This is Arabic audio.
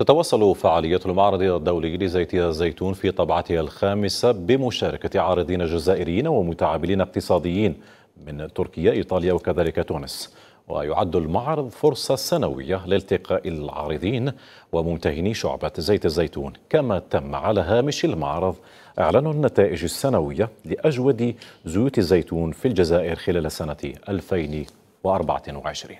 تتواصل فعاليات المعرض الدولي لزيت الزيتون في طبعتها الخامسة بمشاركة عارضين جزائريين ومتعاملين اقتصاديين من تركيا إيطاليا وكذلك تونس ويعد المعرض فرصة سنوية لالتقاء العارضين وممتهني شعبة زيت الزيتون كما تم على هامش المعرض أعلن النتائج السنوية لأجود زيوت الزيتون في الجزائر خلال سنة 2024